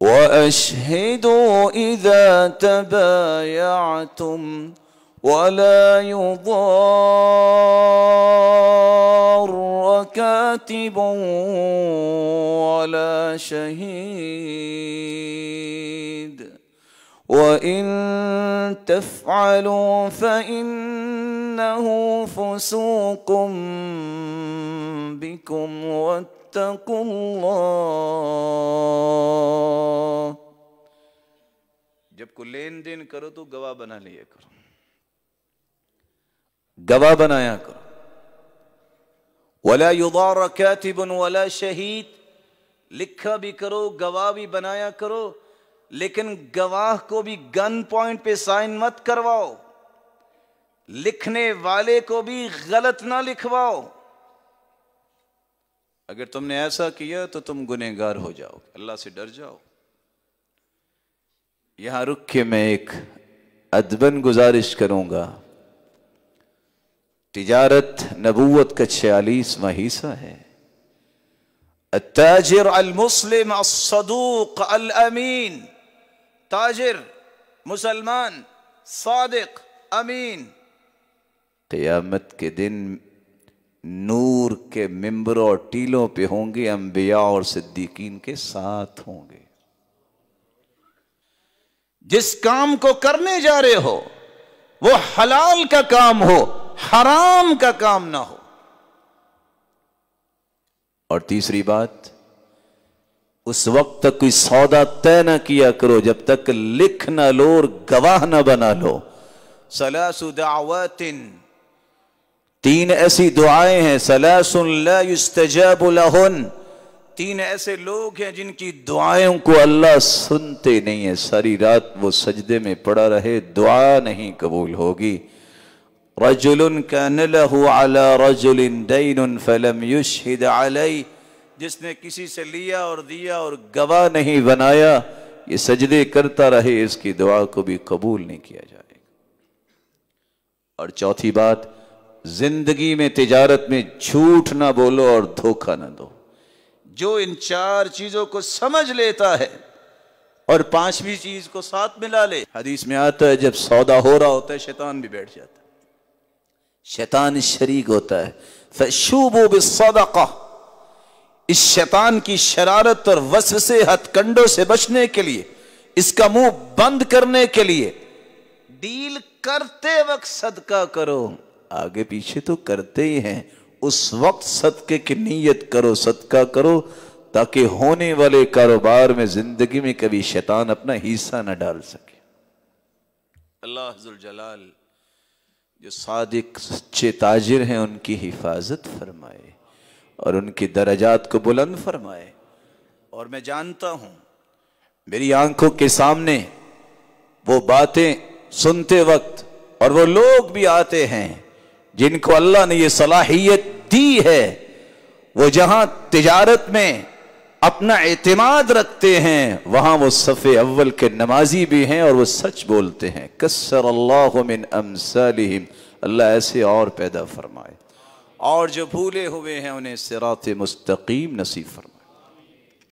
واشهدوا اذا تبايعتم ولا يضار كاتب ولا شهيد وان تفعلوا فانه فسوق بكم واتقوا الله को लेन देन करो तो गवाह बना लिया करो गवाह बनाया करो वला थी बनो वाला शहीद लिखा भी करो गवाह भी बनाया करो लेकिन गवाह को भी गन पॉइंट पे साइन मत करवाओ लिखने वाले को भी गलत ना लिखवाओ अगर तुमने ऐसा किया तो तुम गुनेगार हो जाओ अल्लाह से डर जाओ यहां रुक के मैं एक अदबन गुजारिश करूंगा तिजारत नबूवत का छियालीसवा हिस्सा है ताजिर मुस्लिम असदूक अल अमीन ताजिर मुसलमान सादिक अमीन क्यामत के दिन नूर के मिंबरों और टीलों पे होंगे अम्बिया और सिद्दीकीन के साथ होंगे जिस काम को करने जा रहे हो वो हलाल का काम हो हराम का काम ना हो और तीसरी बात उस वक्त तक कोई सौदा तय ना किया करो जब तक लिख ना लो और गवाह ना बना लो सलासुदावतिन तीन ऐसी दुआएं हैं सलासुन लुस्तजबुलहन तीन ऐसे लोग हैं जिनकी दुआओं को अल्लाह सुनते नहीं है सारी रात वो सजदे में पड़ा रहे दुआ नहीं कबूल होगी रजुल على रजुल دين فلم يشهد عليه जिसने किसी से लिया और दिया और गवाह नहीं बनाया ये सजदे करता रहे इसकी दुआ को भी कबूल नहीं किया जाएगा और चौथी बात जिंदगी में तिजारत में झूठ ना बोलो और धोखा ना दो जो इन चार चीजों को समझ लेता है और पांचवी चीज को साथ मिला ले हदीस में आता है जब सौदा हो रहा होता है शैतान भी बैठ जाता है शैतान शरीक होता है फशूबो बिसौदा इस शैतान की शरारत और वस से हथकंडों से बचने के लिए इसका मुंह बंद करने के लिए डील करते वक्त सदका करो आगे पीछे तो करते ही हैं उस वक्त सदके की नीयत करो सदका करो ताकि होने वाले कारोबार में जिंदगी में कभी शैतान अपना हिस्सा ना डाल सके अल्लाह जलाल जो सादिक सच्चे ताजिर हैं उनकी हिफाजत फरमाए और उनकी दर्जात को बुलंद फरमाए और मैं जानता हूं मेरी आंखों के सामने वो बातें सुनते वक्त और वो लोग भी आते हैं जिनको अल्लाह ने यह सलाहियत दी है वो जहां तिजारत में अपना एतमाद रखते हैं वहां वो सफ़े अव्वल के नमाजी भी हैं और वो सच बोलते हैं कसर अल्लाह मिन अल्लाह ऐसे और पैदा फरमाए और जो भूले हुए हैं उन्हें सिरात मुस्तकीम नसीब फरमाए